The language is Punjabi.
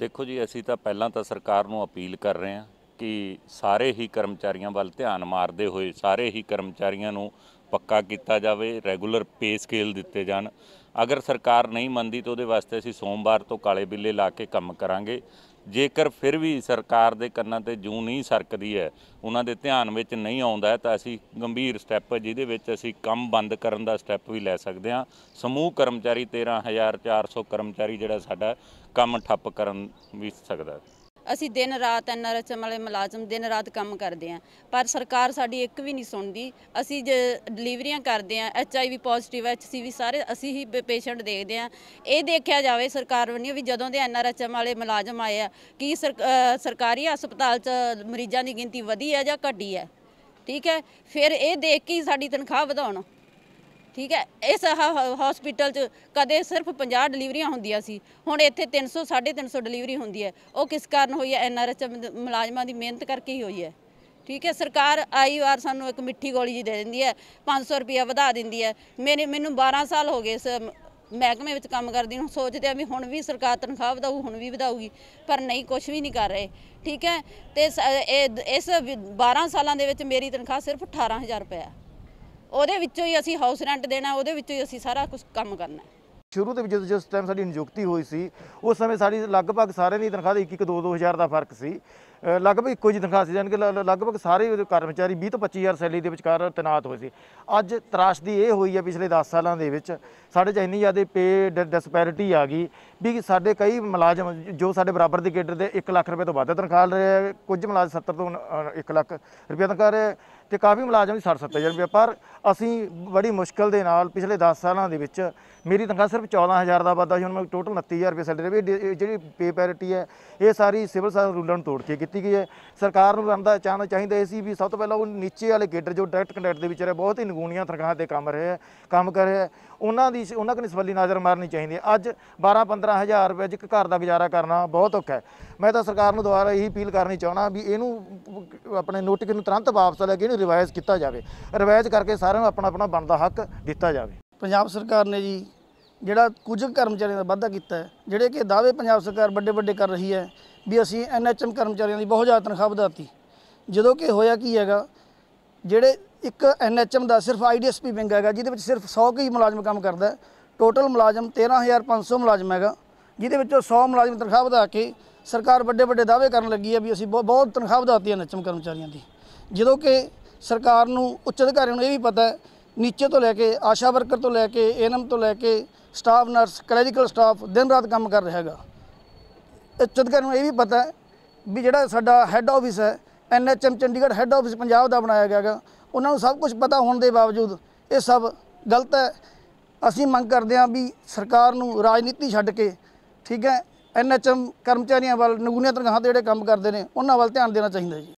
ਦੇਖੋ ਜੀ ਅਸੀਂ ਤਾਂ ਪਹਿਲਾਂ ਤਾਂ ਸਰਕਾਰ ਨੂੰ ਅਪੀਲ ਕਰ ਰਹੇ ਹਾਂ ਕਿ ਸਾਰੇ ਹੀ ਕਰਮਚਾਰੀਆਂ ਵੱਲ ਧਿਆਨ ਮਾਰਦੇ ਹੋਏ ਸਾਰੇ ਹੀ ਕਰਮਚਾਰੀਆਂ ਨੂੰ ਪੱਕਾ ਕੀਤਾ ਜਾਵੇ ਰੈਗੂਲਰ ਪੇ ਸਕੇਲ ਦਿੱਤੇ ਜਾਣ ਅਗਰ ਸਰਕਾਰ ਨਹੀਂ ਮੰਨਦੀ ਤਾਂ ਉਹਦੇ ਵਾਸਤੇ ਅਸੀਂ ਸੋਮਵਾਰ ਤੋਂ ਕਾਲੇ ਬਿੱਲੇ ਲਾ ਕੇ ਕੰਮ ਕਰਾਂਗੇ ਜੇਕਰ ਫਿਰ ਵੀ ਸਰਕਾਰ ਦੇ ਕੰਨਾਂ ਤੇ ਜੂ ਨਹੀਂ ਸਰਕਦੀ ਹੈ ਉਹਨਾਂ ਦੇ ਧਿਆਨ ਵਿੱਚ ਨਹੀਂ ਆਉਂਦਾ ਤਾਂ ਅਸੀਂ ਗੰਭੀਰ ਸਟੈਪ ਜਿਹਦੇ ਵਿੱਚ ਅਸੀਂ ਕੰਮ ਬੰਦ ਕਰਨ ਦਾ ਸਟੈਪ ਵੀ ਲੈ ਸਕਦੇ ਹਾਂ ਸਮੂਹ ਕਰਮਚਾਰੀ 13400 ਕਰਮਚਾਰੀ ਜਿਹੜਾ ਸਾਡਾ ਕੰਮ ਠੱਪ ਕਰਨ ਵੀ ਸਕਦਾ ਅਸੀਂ ਦਿਨ ਰਾਤ ਐਨਆਰਐਚ ਵਾਲੇ ਮੁਲਾਜ਼ਮ ਦਿਨ ਰਾਤ ਕੰਮ ਕਰਦੇ ਆ ਪਰ ਸਰਕਾਰ ਸਾਡੀ ਇੱਕ ਵੀ ਨਹੀਂ ਸੁਣਦੀ ਅਸੀਂ ਡਿਲੀਵਰੀਆਂ ਕਰਦੇ ਆ ਐਚਆਈਵੀ ਪੋਜ਼ਿਟਿਵ ਐਚਸੀਵੀ ਸਾਰੇ ਅਸੀਂ ਹੀ ਪੇਸ਼ੈਂਟ ਦੇਖਦੇ ਆ ਇਹ ਦੇਖਿਆ ਜਾਵੇ ਸਰਕਾਰ ਵੱਲੋਂ ਵੀ ਜਦੋਂ ਦੇ ਐਨਆਰਐਚ ਵਾਲੇ ਮੁਲਾਜ਼ਮ ਆਏ ਆ ਕੀ ਸਰਕਾਰੀ ਹਸਪਤਾਲ 'ਚ ਮਰੀਜ਼ਾਂ ਦੀ ਗਿਣਤੀ ਵਧੀ ਆ ਜਾਂ ਘਟੀ ਆ ਠੀਕ ਹੈ ਫਿਰ ਇਹ ਦੇਖ ਕੇ ਸਾਡੀ ਤਨਖਾਹ ਵਧਾਉਣਾ ਠੀਕ ਹੈ ਇਸ ਹਸਪੀਟਲ 'ਚ ਕਦੇ ਸਿਰਫ 50 ਡਿਲੀਵਰੀਆਂ ਹੁੰਦੀਆਂ ਸੀ ਹੁਣ ਇੱਥੇ 300 350 ਡਿਲੀਵਰੀ ਹੁੰਦੀ ਹੈ ਉਹ ਕਿਸ ਕਾਰਨ ਹੋਈ ਹੈ ਐਨਆਰਐਚ ਮੁਲਾਜ਼ਮਾਂ ਦੀ ਮਿਹਨਤ ਕਰਕੇ ਹੀ ਹੋਈ ਹੈ ਠੀਕ ਹੈ ਸਰਕਾਰ ਆਈ ਵਾਰ ਸਾਨੂੰ ਇੱਕ ਮਿੱਠੀ ਗੋਲੀ ਜੀ ਦੇ ਦਿੰਦੀ ਹੈ 500 ਰੁਪਏ ਵਧਾ ਦਿੰਦੀ ਹੈ ਮੇਰੇ ਮੈਨੂੰ 12 ਸਾਲ ਹੋ ਗਏ ਇਸ ਮਹਿਕਮੇ ਵਿੱਚ ਕੰਮ ਕਰਦੀ ਨੂੰ ਸੋਚਦੇ ਆ ਵੀ ਹੁਣ ਵੀ ਸਰਕਾਰ ਤਨਖਾਹ ਵਧਾਊ ਹੁਣ ਵੀ ਵਧਾਊਗੀ ਪਰ ਨਹੀਂ ਕੁਝ ਵੀ ਨਹੀਂ ਕਰ ਰਹੇ ਠੀਕ ਹੈ ਤੇ ਇਸ 12 ਸਾਲਾਂ ਦੇ ਵਿੱਚ ਮੇਰੀ ਤਨਖਾਹ ਸਿਰਫ 18000 ਰੁਪਏ ਉਹਦੇ ਵਿੱਚੋਂ ਹੀ ਅਸੀਂ ਹਾਊਸ ਰੈਂਟ ਦੇਣਾ ਉਹਦੇ ਵਿੱਚੋਂ ਹੀ ਅਸੀਂ ਸਾਰਾ ਕੁਝ ਕੰਮ ਕਰਨਾ ਸ਼ੁਰੂ ਦੇ ਵਿੱਚ ਜਿਸ ਟਾਈਮ ਸਾਡੀ ਨਿਯੁਕਤੀ ਹੋਈ ਸੀ ਉਸ ਸਮੇਂ ਸਾਡੀ ਲਗਭਗ ਸਾਰਿਆਂ ਦੀ ਤਨਖਾਹ ਦੇ 1 1 2 2000 ਦਾ ਫਰਕ ਸੀ ਲਗਭਗ ਇੱਕੋ ਜਿਹੀ ਤਨਖਾਹ ਸੀ ਜਾਨ ਕਿ ਲਗਭਗ ਸਾਰੇ ਕਰਮਚਾਰੀ 20 ਤੋਂ 25 ਹਜ਼ਾਰ ਸੈਲਰੀ ਦੇ ਵਿਚਕਾਰ ਤਨਾਤ ਹੋਏ ਸੀ ਅੱਜ ਤਰਾਸ਼ ਦੀ ਇਹ ਹੋਈ ਹੈ ਪਿਛਲੇ 10 ਸਾਲਾਂ ਦੇ ਵਿੱਚ ਸਾਡੇ 'ਚ ਇੰਨੀ ਜ਼ਿਆਦਾ ਪੇ ਡਿਸਪੈਰਿਟੀ ਆ ਗਈ ਵੀ ਸਾਡੇ ਕਈ ਮੁਲਾਜ਼ਮ ਜੋ ਸਾਡੇ ਬਰਾਬਰ ਦੇ ਕੇਡਰ ਦੇ 1 ਲੱਖ ਰੁਪਏ ਤੋਂ ਵੱਧ ਤਨਖਾਹ ਲੈ ਰਹੇ ਕੁਝ ਮੁਲਾਜ਼ਮ 70 ਤੋਂ 1 ਲੱਖ ਰੁਪਏ ਤਨਖਾਹ ਰਹੇ ਤੇ ਕਾਫੀ ਮੁਲਾਜ਼ਮ ਦੀ 60-70000 ਵੀ ਪਰ ਅਸੀਂ ਬੜੀ ਮੁਸ਼ਕਲ ਦੇ ਨਾਲ ਪਿਛਲੇ 10 ਸਾਲਾਂ ਦੇ ਵਿੱਚ ਮੇਰੀ ਤਨਖਾਹ ਸਿਰਫ 14000 ਦਾ ਵਾਧਾ ਸੀ ਹੁਣ ਮੈਂ ਟੋਟਲ 29000 ਰੁਪਏ ਸੈਲਰੀ ਵੀ ਜਿਹੜੀ ਪੇ ਪੈਰਿਟੀ ਹੈ ਇਹ ਸਾਰੀ ਸਿਵਲ ਸਰਵਿਸ ਰੂਲਾਂ ਨੂੰ ਤੋੜ ਕੇ ਕੀਤੀ ਗਈ ਹੈ ਸਰਕਾਰ ਨੂੰ ਰੰਦਾ ਚਾਹਨਾ ਚਾਹੀਦਾ ਸੀ ਵੀ ਸਭ ਤੋਂ ਪਹਿਲਾਂ ਉਹ ਨੀਚੇ ਵਾਲੇ ਗੇਡਰ ਜੋ ਡਾਇਰੈਕਟ ਕੰਟੈਕਟ ਦੇ ਵਿੱਚ ਰਹੇ ਬਹੁਤ ਹੀ ਨਗੂਣੀਆਂ ਤਨਖਾਹ ਦੇ ਕੰਮ ਰਹੇ ਕੰਮ ਕਰ ਰਹੇ ਉਹਨਾਂ ਦੀ ਉਹਨਾਂ ਕਨੀ ਸਵੱਲੀ ਨਜ਼ਰ ਮਾਰਨੀ ਚਾਹੀਦੀ ਹੈ ਅੱਜ 12-15000 ਰੁਪਏ 'ਚ ਇੱਕ ਘਰ ਦਾ ਗੁਜ਼ਾਰਾ ਕਰਨਾ ਬਹੁਤ ਔਖਾ ਹੈ ਮੈਂ ਤਾਂ ਸਰਕਾਰ ਨੂੰ ਦੁਬਾਰਾ ਇਹੀ ਅਪੀਲ ਕਰਨੀ ਚਾਹਣਾ ਵੀ ਇਹਨੂੰ ਆਪਣੇ ਨੋਟਿਕ ਨੂੰ ਤੁਰੰਤ ਵਾਪਸ ਲੈ ਕੇ ਇਹਨੂੰ ਰਿਵਾਈਜ਼ ਕੀਤਾ ਜਾਵੇ ਰਿਵਾਈਜ਼ ਕਰਕੇ ਸਾਰਿਆਂ ਨੂੰ ਆਪਣਾ ਆਪਣਾ ਬਣਦਾ ਹੱਕ ਦਿੱਤਾ ਜਾਵੇ ਪੰਜਾਬ ਸਰਕਾਰ ਨੇ ਜੀ ਜਿਹੜਾ ਕੁਝ ਕਰਮਚਾਰੀਆਂ ਦਾ ਵਾਧਾ ਕੀਤਾ ਜਿਹੜੇ ਕਿ ਦਾਅਵੇ ਪੰਜਾਬ ਸਰਕਾਰ ਵੱਡੇ ਵੱਡੇ ਕਰ ਰਹੀ ਹੈ ਵੀ ਅਸੀਂ ਐਨਐਚਐਮ ਕਰਮਚਾਰੀਆਂ ਦੀ ਬਹੁਤ ਜ਼ਿਆਦਾ ਤਨਖਾਹ ਵਧਾਤੀ ਜਦੋਂ ਕਿ ਹੋਇਆ ਕੀ ਹੈਗਾ ਜਿਹੜੇ ਇੱਕ ਐਨਐਚਐਮ ਦਾ ਸਿਰਫ ਆਈਡੀਐਸਪੀ ਵਿੰਗ ਹੈਗਾ ਜਿਹਦੇ ਵਿੱਚ ਸਿਰਫ 100 ਕੀ ਮੁਲਾਜ਼ਮ ਕੰਮ ਕਰਦਾ ਟੋਟਲ ਮੁਲਾਜ਼ਮ 13500 ਮੁਲਾਜ਼ਮ ਹੈਗਾ ਜਿਹਦੇ ਵਿੱਚੋਂ 100 ਮੁਲਾਜ਼ਮ ਤਨਖਾਹ ਵਧਾ ਕੇ ਸਰਕਾਰ ਵੱਡੇ ਵੱਡੇ ਦਾਅਵੇ ਕਰਨ ਲੱਗੀ ਹੈ ਵੀ ਅਸੀਂ ਬਹੁਤ ਬਹੁਤ ਤਨਖਾਹ ਵਧਾਤੀ ਐਨਐਚਐਮ ਕਰਮਚਾਰੀਆਂ ਦੀ ਜਦੋਂ ਕਿ ਸਰਕਾਰ ਨੂੰ ਉੱਚ ਅਧਿਕਾਰੀਆਂ ਨੂੰ ਇਹ ਵੀ ਪਤਾ ਹੈ ਨੀਚੇ ਤੋਂ ਲੈ ਕੇ ਆਸ਼ਾ ਵਰਕਰ ਤੋਂ ਲੈ ਕੇ ਏਨਮ ਤੋਂ ਲੈ ਕੇ ਸਟਾਫ ਨਰਸ ਕਲੈਰੀਕਲ ਸਟਾਫ ਦਿਨ ਰਾਤ ਕੰਮ ਕਰ ਰਿਹਾ ਹੈਗਾ ਉੱਚ ਅਧਿਕਾਰੀਆਂ ਨੂੰ ਇਹ ਵੀ ਪਤਾ ਹੈ ਵੀ ਜਿਹੜਾ ਸਾਡਾ ਹੈੱਡ ਆਫਿਸ ਹੈ NHM Chandigarh head office Punjab ਦਾ ਬਣਾਇਆ ਗਿਆ ਹੈਗਾ ਉਹਨਾਂ ਨੂੰ ਸਭ ਕੁਝ ਪਤਾ ਹੋਣ ਦੇ ਬਾਵਜੂਦ ਇਹ ਸਭ ਗਲਤ ਹੈ ਅਸੀਂ ਮੰਗ ਕਰਦੇ ਹਾਂ ਵੀ ਸਰਕਾਰ ਨੂੰ ਰਾਜਨੀਤੀ ਛੱਡ ਕੇ ਠੀਕ ਹੈ ਐਨਐਚਐਮ ਕਰਮਚਾਰੀਆਂ ਵੱਲ ਨਗੂਨੀਆਂ ਤਨਖਾਹਾਂ ਤੇ ਜਿਹੜੇ ਕੰਮ ਕਰਦੇ ਨੇ ਉਹਨਾਂ ਵੱਲ ਧਿਆਨ ਦੇਣਾ ਚਾਹੀਦਾ ਜੀ